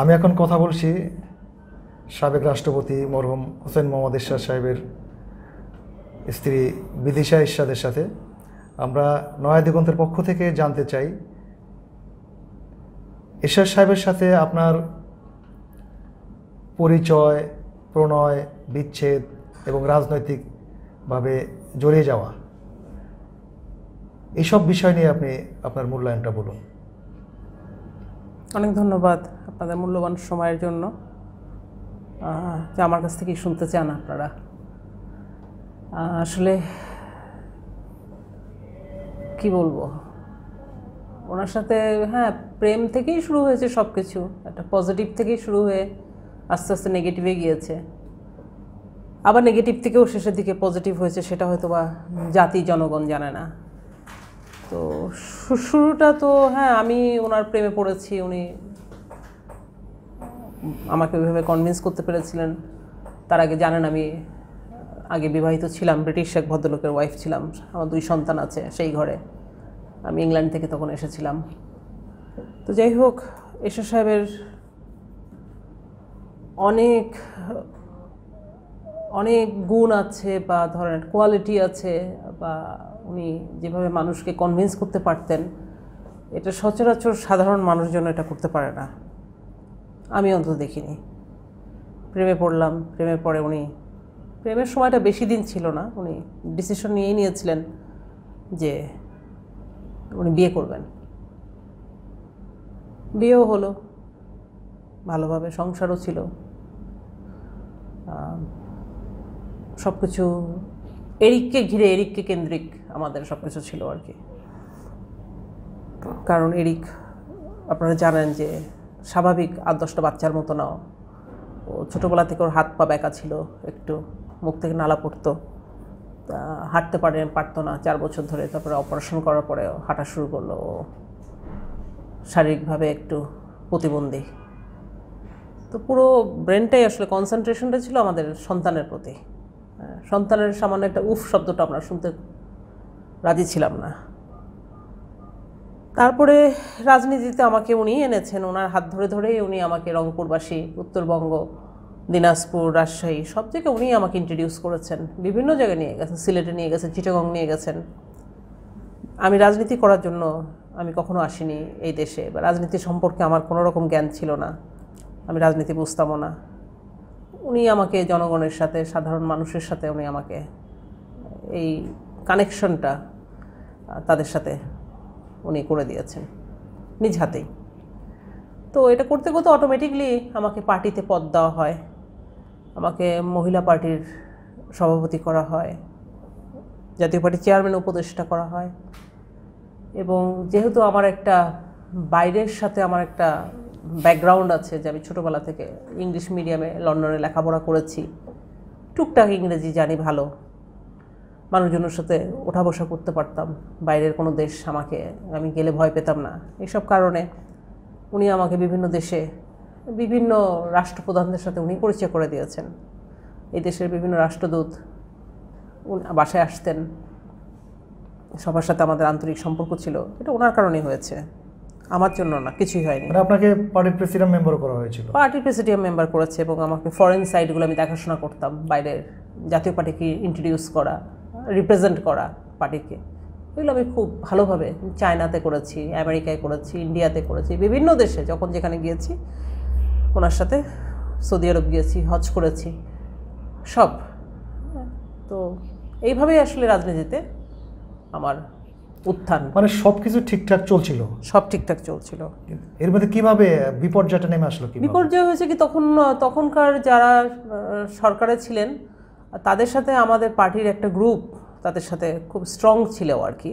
আমি এখন কথা বলছি সাবেক রাষ্ট্রপতি মরহুম হোসেন মোহাম্মদ ইরশাদ সাহেবের স্ত্রী বিদিশা ইরশাদের সাথে আমরা নয়া দিগন্তের পক্ষ থেকে জানতে চাই ইরশাদ সাহেবের সাথে আপনার পরিচয় প্রণয় বিচ্ছেদ এবং রাজনৈতিকভাবে জড়িয়ে যাওয়া এইসব বিষয় নিয়ে আপনি আপনার মূল্যায়নটা বলুন অনেক ধন্যবাদ আপনাদের মূল্যবান সময়ের জন্য যা আমার কাছ থেকেই শুনতে চান আপনারা আসলে কি বলবো ওনার সাথে হ্যাঁ প্রেম থেকেই শুরু হয়েছে সব কিছু একটা পজিটিভ থেকেই শুরু হয়ে আস্তে আস্তে নেগেটিভে গিয়েছে আবার নেগেটিভ থেকেও শেষের দিকে পজিটিভ হয়েছে সেটা হয়তো বা জাতি জনগণ জানে না তো শুরুটা তো হ্যাঁ আমি ওনার প্রেমে পড়েছি উনি আমাকে ওইভাবে কনভিন্স করতে পেরেছিলেন তার আগে জানেন আমি আগে বিবাহিত ছিলাম ব্রিটিশ এক ভদ্রলোকের ওয়াইফ ছিলাম আমার দুই সন্তান আছে সেই ঘরে আমি ইংল্যান্ড থেকে তখন এসেছিলাম তো যাই হোক এশা সাহেবের অনেক অনেক গুণ আছে বা ধরেন কোয়ালিটি আছে বা উনি যেভাবে মানুষকে কনভিন্স করতে পারতেন এটা সচরাচর সাধারণ মানুষজন এটা করতে পারে না আমি অন্তত দেখিনি প্রেমে পড়লাম প্রেমে পড়ে উনি প্রেমের সময়টা বেশি দিন ছিল না উনি ডিসিশন নিয়েই নিয়েছিলেন যে উনি বিয়ে করবেন বিয়েও হলো ভালোভাবে সংসারও ছিল সব কিছু এরিককে ঘিরে এরিককে কেন্দ্রিক আমাদের সব কিছু ছিল আর কি কারণ এরিক আপনারা জানেন যে স্বাভাবিক আট দশটা বাচ্চার মতো নাও ছোটোবেলা থেকে ওর হাত পা ব্যাকা ছিল একটু মুখ থেকে নালা পড়তো হাঁটতে পারে পারতো না চার বছর ধরে তারপরে অপারেশন করার পরে হাঁটা শুরু করলো ও শারীরিকভাবে একটু প্রতিবন্ধী তো পুরো ব্রেনটাই আসলে কনসেন্ট্রেশনটা ছিল আমাদের সন্তানের প্রতি সন্তানের সামান্য একটা উফ শব্দটা আমরা শুনতে রাজি ছিলাম না তারপরে রাজনীতিতে আমাকে উনি এনেছেন ওনার হাত ধরে ধরে উনি আমাকে রংপুরবাসী উত্তরবঙ্গ দিনাজপুর রাজশাহী সব থেকে উনি আমাকে ইন্ট্রোডিউস করেছেন বিভিন্ন জায়গায় নিয়ে গেছেন সিলেটে নিয়ে গেছেন চিটাগং নিয়ে গেছেন আমি রাজনীতি করার জন্য আমি কখনো আসিনি এই দেশে বা রাজনীতি সম্পর্কে আমার কোনো রকম জ্ঞান ছিল না আমি রাজনীতি বুঝতামও না উনি আমাকে জনগণের সাথে সাধারণ মানুষের সাথে উনি আমাকে এই কানেকশনটা তাদের সাথে উনি করে দিয়েছেন নিজ হাতেই তো এটা করতে করতে অটোমেটিকলি আমাকে পার্টিতে পদ দেওয়া হয় আমাকে মহিলা পার্টির সভাপতি করা হয় জাতীয় পার্টির চেয়ারম্যান উপদেষ্টা করা হয় এবং যেহেতু আমার একটা বাইরের সাথে আমার একটা ব্যাকগ্রাউন্ড আছে যে আমি ছোটোবেলা থেকে ইংলিশ মিডিয়ামে লন্ডনে লেখাপড়া করেছি টুকটাক ইংরেজি জানি ভালো মানুষজনের সাথে ওঠা বসা করতে পারতাম বাইরের কোনো দেশ আমাকে আমি গেলে ভয় পেতাম না এসব কারণে উনি আমাকে বিভিন্ন দেশে বিভিন্ন রাষ্ট্রপ্রধানদের সাথে উনি পরিচয় করে দিয়েছেন এই দেশের বিভিন্ন রাষ্ট্রদূত বাসায় আসতেন সবার সাথে আমাদের আন্তরিক সম্পর্ক ছিল এটা ওনার কারণেই হয়েছে আমার জন্য না কিছুই হয়নি মানে আপনাকে পার্টির প্রেসিডিয়াম মেম্বার করা হয়েছিল পার্টির প্রেসিডিয়াম মেম্বার করেছে এবং আমাকে ফরেন সাইটগুলো আমি দেখাশোনা করতাম বাইরের জাতীয় পার্টিকে ইন্ট্রোডিউস করা রিপ্রেজেন্ট করা পার্টিকে এগুলো আমি খুব ভালোভাবে চায়নাতে করেছি আমেরিকায় করেছি ইন্ডিয়াতে করেছি বিভিন্ন দেশে যখন যেখানে গিয়েছি ওনার সাথে সৌদি আরব গিয়েছি হজ করেছি সব তো এইভাবেই আসলে রাজনীতিতে আমার উত্থান মানে সব কিছু ঠিকঠাক চলছিল সব ঠিকঠাক চলছিল এর মধ্যে কীভাবে বিপর্যয়টা নেমে আসলো কি বিপর্যয় হয়েছে কি তখন তখনকার যারা সরকারে ছিলেন তাদের সাথে আমাদের পার্টির একটা গ্রুপ তাদের সাথে খুব স্ট্রং ছিল আর কি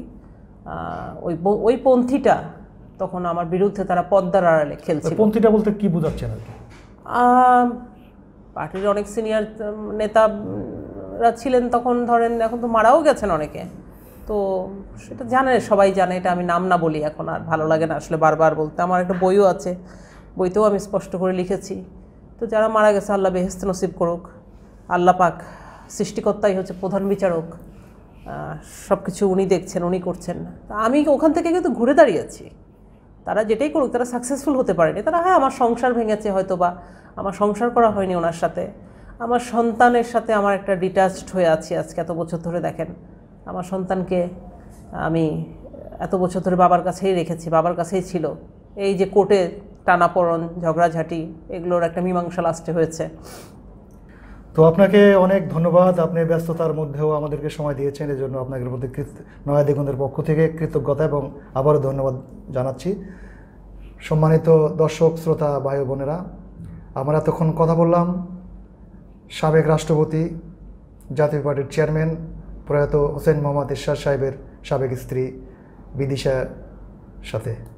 ওই ওই পন্থীটা তখন আমার বিরুদ্ধে তারা পদ্মার আড়ালে খেলছে পন্থীটা বলতে কি বোঝাচ্ছেন আর কি পার্টির অনেক সিনিয়র নেতারা ছিলেন তখন ধরেন এখন তো মারাও গেছেন অনেকে তো সেটা জানে সবাই জানে এটা আমি নাম না বলি এখন আর ভালো লাগে না আসলে বারবার বলতে আমার একটা বইও আছে বইতেও আমি স্পষ্ট করে লিখেছি তো যারা মারা গেছে আল্লাহ বেহেস্ত নসিব করুক আল্লাহ পাক সৃষ্টিকর্তাই হচ্ছে প্রধান বিচারক সব কিছু উনি দেখছেন উনি করছেন আমি ওখান থেকে কিন্তু ঘুরে দাঁড়িয়েছি তারা যেটাই করুক তারা সাকসেসফুল হতে পারেনি তারা হ্যাঁ আমার সংসার ভেঙেছে হয়তো বা আমার সংসার করা হয়নি ওনার সাথে আমার সন্তানের সাথে আমার একটা ডিটাচড হয়ে আছি আজকে এত বছর ধরে দেখেন আমার সন্তানকে আমি এত বছর ধরে বাবার কাছেই রেখেছি বাবার কাছেই ছিল এই যে কোর্টে টানাপড়ন ঝগড়াঝাটি এগুলোর একটা মীমাংসা লাস্টে হয়েছে তো আপনাকে অনেক ধন্যবাদ আপনি ব্যস্ততার মধ্যেও আমাদেরকে সময় দিয়েছেন এর জন্য আপনাদের প্রতি নয়া দ্বিগুণের পক্ষ থেকে কৃতজ্ঞতা এবং আবারও ধন্যবাদ জানাচ্ছি সম্মানিত দর্শক শ্রোতা ভাই বোনেরা আমরা তখন কথা বললাম সাবেক রাষ্ট্রপতি জাতীয় পার্টির চেয়ারম্যান প্রয়াত হোসেন মোহাম্মদ ইরশাদ সাহেবের সাবেক স্ত্রী বিদিশার সাথে